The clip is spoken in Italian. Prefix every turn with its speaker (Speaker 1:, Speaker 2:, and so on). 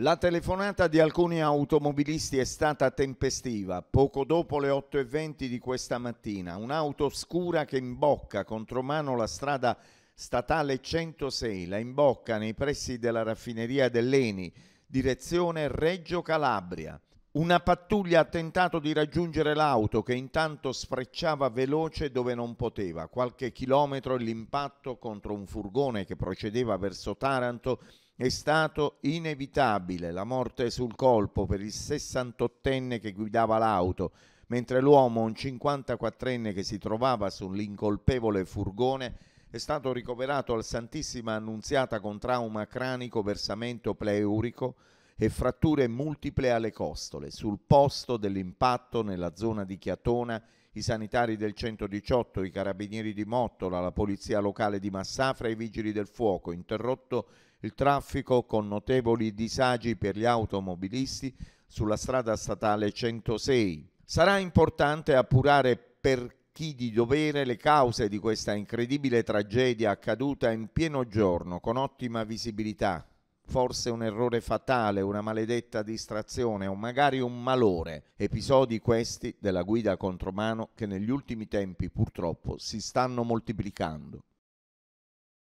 Speaker 1: La telefonata di alcuni automobilisti è stata tempestiva. Poco dopo le 8.20 di questa mattina, un'auto scura che imbocca contromano la strada statale 106, la imbocca nei pressi della raffineria dell'Eni, direzione Reggio Calabria. Una pattuglia ha tentato di raggiungere l'auto che intanto sfrecciava veloce dove non poteva. Qualche chilometro l'impatto contro un furgone che procedeva verso Taranto è stato inevitabile la morte sul colpo per il 68enne che guidava l'auto, mentre l'uomo, un 54enne che si trovava sull'incolpevole furgone, è stato ricoverato al Santissima Annunziata con trauma cranico versamento pleurico e fratture multiple alle costole. Sul posto dell'impatto nella zona di Chiatona i sanitari del 118, i carabinieri di Mottola, la polizia locale di Massafra e i vigili del fuoco, interrotto il traffico con notevoli disagi per gli automobilisti sulla strada statale 106. Sarà importante appurare per chi di dovere le cause di questa incredibile tragedia accaduta in pieno giorno con ottima visibilità forse un errore fatale, una maledetta distrazione o magari un malore, episodi questi della guida contromano che negli ultimi tempi purtroppo si stanno moltiplicando.